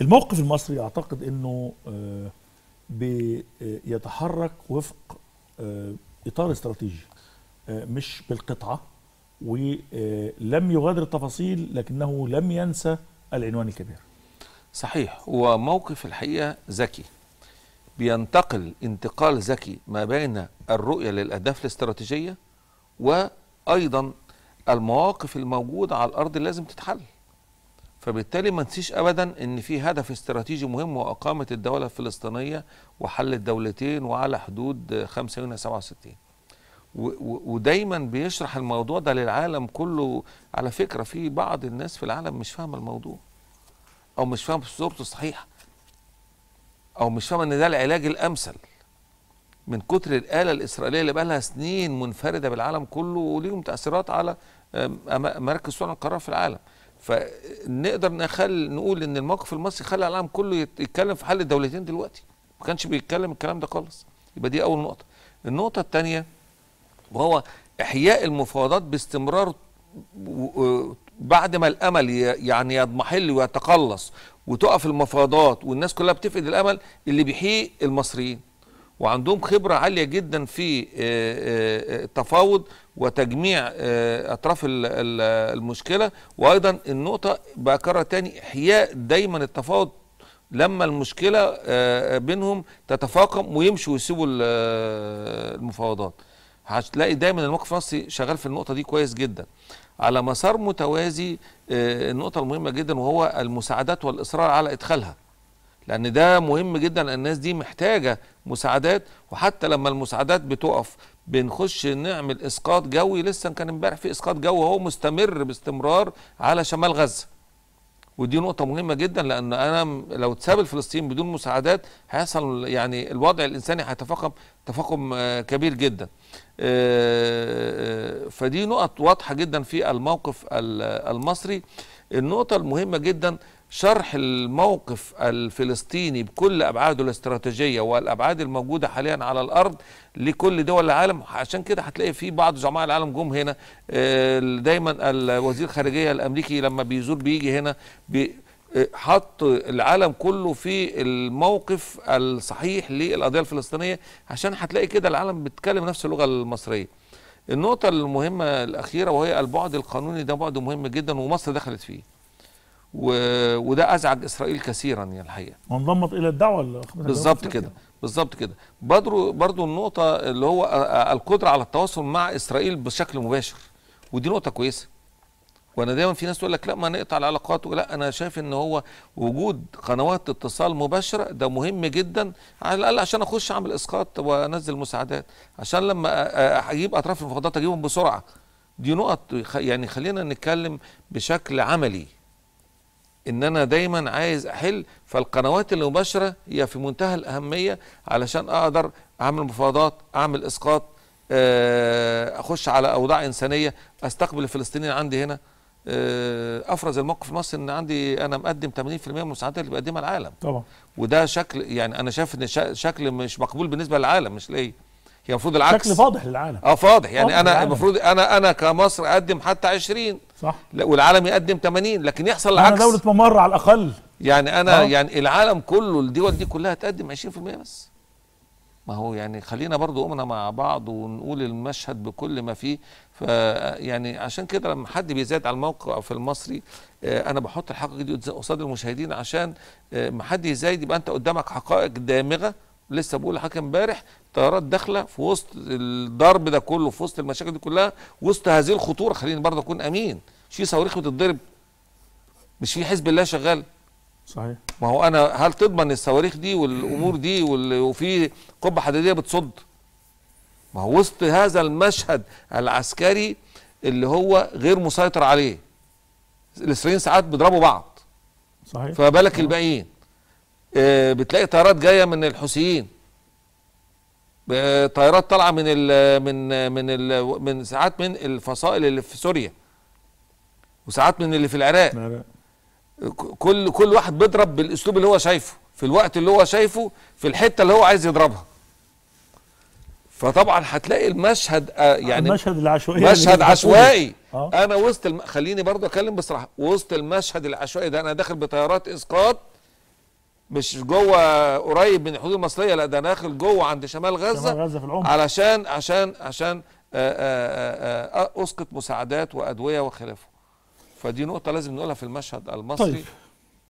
الموقف المصري اعتقد انه آه، بيتحرك وفق آه، اطار استراتيجي آه، مش بالقطعه ولم يغادر التفاصيل لكنه لم ينسى العنوان الكبير صحيح هو موقف الحقيقه ذكي بينتقل انتقال ذكي ما بين الرؤيه للاهداف الاستراتيجيه وايضا المواقف الموجوده على الارض لازم تتحل فبالتالي ما نسيش ابدا ان في هدف استراتيجي مهم واقامه الدوله الفلسطينيه وحل الدولتين وعلى حدود 5 يونيو 67 ودايما بيشرح الموضوع ده للعالم كله على فكره في بعض الناس في العالم مش فاهمه الموضوع او مش فاهمه صورته الصحيحه او مش فاهمه ان ده العلاج الامثل من كتر الاله الاسرائيليه اللي بقى لها سنين منفرده بالعالم كله وليهم تاثيرات على مراكز صنع القرار في العالم فنقدر نخل نقول ان الموقف المصري خلى العالم كله يتكلم في حل الدولتين دلوقتي ما كانش بيتكلم الكلام ده خالص يبقى دي اول نقطه النقطه الثانيه وهو احياء المفاوضات باستمرار بعد ما الامل يعني يضمحل ويتقلص وتقف المفاوضات والناس كلها بتفقد الامل اللي بيحيي المصريين وعندهم خبرة عالية جدا في التفاوض آه، آه، آه، وتجميع أطراف المشكلة وأيضا النقطة بكرر تاني إحياء دايما التفاوض لما المشكلة بينهم تتفاقم ويمشوا ويسيبوا المفاوضات هتلاقي دايما الموقف المصري شغال في النقطة دي كويس جدا على مسار متوازي النقطة المهمة جدا وهو المساعدات والإصرار على إدخالها لان ده مهم جدا لان الناس دي محتاجه مساعدات وحتى لما المساعدات بتقف بنخش نعمل اسقاط جوي لسه كان امبارح في اسقاط جوي هو مستمر باستمرار على شمال غزه ودي نقطه مهمه جدا لان انا لو اتساب الفلسطين بدون مساعدات هيحصل يعني الوضع الانساني هيتفاقم تفاقم آه، كبير جدا آه، آه، فدي نقط واضحه جدا في الموقف المصري النقطه المهمه جدا شرح الموقف الفلسطيني بكل ابعاده الاستراتيجيه والابعاد الموجوده حاليا على الارض لكل دول العالم عشان كده هتلاقي في بعض زعماء العالم جم هنا آه، دايما الوزير الخارجيه الامريكي لما بيزور بيجي هنا بي آه، حط العالم كله في الموقف الصحيح للقضيه الفلسطينيه عشان هتلاقي كده العالم بيتكلم نفس اللغه المصريه النقطه المهمه الاخيره وهي البعد القانوني ده بعد مهم جدا ومصر دخلت فيه و... وده ازعج اسرائيل كثيرا يعني الحقيقه وانضمت الى الدعوه بالظبط كده بالظبط كده برضو برضو النقطه اللي هو القدره على التواصل مع اسرائيل بشكل مباشر ودي نقطه كويسه وانا دايما في ناس تقول لك لا ما نقطع العلاقات لا انا شايف ان هو وجود قنوات اتصال مباشره ده مهم جدا على الاقل عشان اخش اعمل اسقاط وانزل مساعدات عشان لما اجيب اطراف المفاوضات اجيبهم بسرعه دي نقط يعني خلينا نتكلم بشكل عملي ان انا دايما عايز احل فالقنوات المباشره هي في منتهى الاهميه علشان اقدر اعمل مفاوضات اعمل اسقاط آه، اخش على اوضاع انسانيه استقبل الفلسطينيين عندي هنا آه، افرز الموقف المصري ان عندي انا مقدم 80% من المساعدات اللي بيقدمها العالم طبعا وده شكل يعني انا شايف ان شكل مش مقبول بالنسبه للعالم مش ليا هي المفروض العكس شكل فاضح للعالم اه فاضح يعني انا المفروض انا انا كمصر اقدم حتى 20 صح لا والعالم يقدم 80 لكن يحصل يعني العكس انا دوله ممر على الاقل يعني انا أوه. يعني العالم كله الدول دي كلها تقدم 20% بس ما هو يعني خلينا برضو امنا مع بعض ونقول المشهد بكل ما فيه فيعني عشان كده لما حد بيزاد على الموقف المصري آه، انا بحط الحقائق دي قصاد المشاهدين عشان آه، ما حد يزايد يبقى انت قدامك حقائق دامغه لسه بقول لحضرتك امبارح الطيارات داخله في وسط الضرب ده كله في وسط المشاكل دي كلها وسط هذه الخطوره خليني برضه اكون امين في صواريخ بتتضرب مش في حزب الله شغال صحيح ما هو انا هل تضمن الصواريخ دي والامور دي وفي قبه حديديه بتصد ما هو وسط هذا المشهد العسكري اللي هو غير مسيطر عليه الاسرائيليين ساعات بيضربوا بعض صحيح فما بالك آه. الباقيين آه بتلاقي طيارات جايه من الحوثيين طيارات طالعه من الـ من من الـ من ساعات من الفصائل اللي في سوريا وساعات من اللي في العراق كل كل واحد بيضرب بالاسلوب اللي هو شايفه في الوقت اللي هو شايفه في الحته اللي هو عايز يضربها فطبعا هتلاقي المشهد آه، يعني المشهد العشوائي مشهد عشوائي أه؟ انا وسط الم... خليني برضو اتكلم بصراحه وسط المشهد العشوائي ده انا داخل بطيارات اسقاط مش جوه قريب من الحدود المصريه لا ده داخل جوه عند شمال غزه شمال غزه في العمر علشان عشان عشان آه، آه، آه، اسقط مساعدات وادويه وخلافه فدي نقطه لازم نقولها في المشهد المصري طيب.